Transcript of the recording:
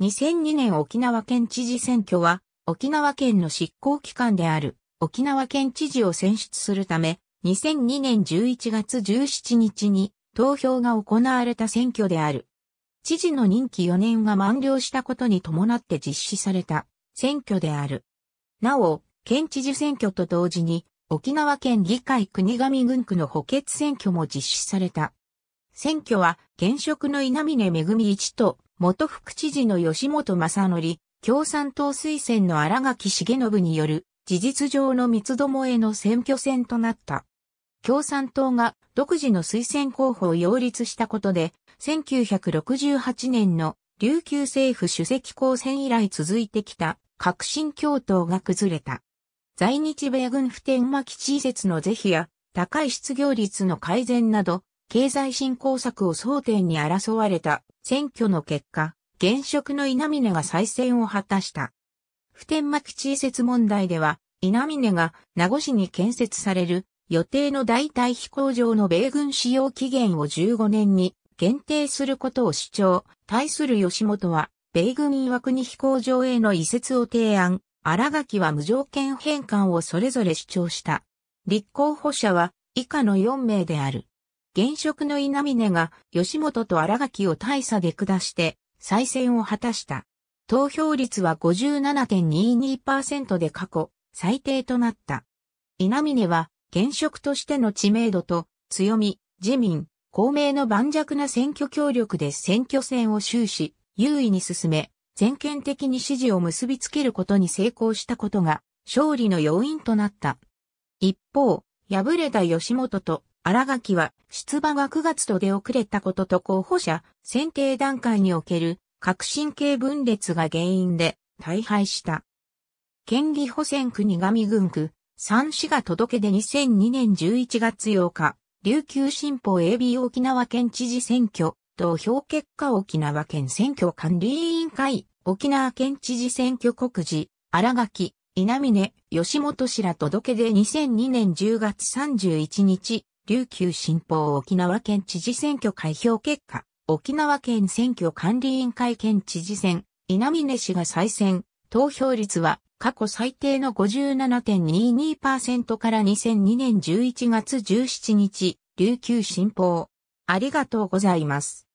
2002年沖縄県知事選挙は、沖縄県の執行機関である沖縄県知事を選出するため、2002年11月17日に投票が行われた選挙である。知事の任期4年が満了したことに伴って実施された選挙である。なお、県知事選挙と同時に、沖縄県議会国神郡区の補欠選挙も実施された。選挙は、現職の稲峰恵一と元副知事の吉本正則、共産党推薦の荒垣重信による事実上の三つどもえの選挙戦となった。共産党が独自の推薦候補を擁立したことで、1968年の琉球政府主席公選以来続いてきた革新共闘が崩れた。在日米軍普天間基地移設の是非や高い失業率の改善など、経済振興策を争点に争われた選挙の結果、現職の稲峰が再選を果たした。普天間基地移設問題では、稲峰が名護市に建設される予定の代替飛行場の米軍使用期限を15年に限定することを主張。対する吉本は、米軍岩国飛行場への移設を提案。荒垣は無条件返還をそれぞれ主張した。立候補者は以下の4名である。現職の稲峰が吉本と荒垣を大差で下して再選を果たした。投票率は57.22%で過去最低となった。稲峰は現職としての知名度と強み、自民、公明の盤石な選挙協力で選挙戦を終始、優位に進め、全権的に支持を結びつけることに成功したことが勝利の要因となった。一方、敗れた吉本と新垣は出馬が9月と出遅れたことと候補者選定段階における革新系分裂が原因で大敗した。県議補選区に上郡区、三市が届けで2002年11月8日、琉球新報 AB 沖縄県知事選挙、投票結果沖縄県選挙管理委員会、沖縄県知事選挙告示、荒垣、稲峰、吉本氏ら届けで2002年10月31日、琉球新報沖縄県知事選挙開票結果、沖縄県選挙管理委員会県知事選、稲峰氏が再選、投票率は過去最低の57.22%から2002年11月17日、琉球新報。ありがとうございます。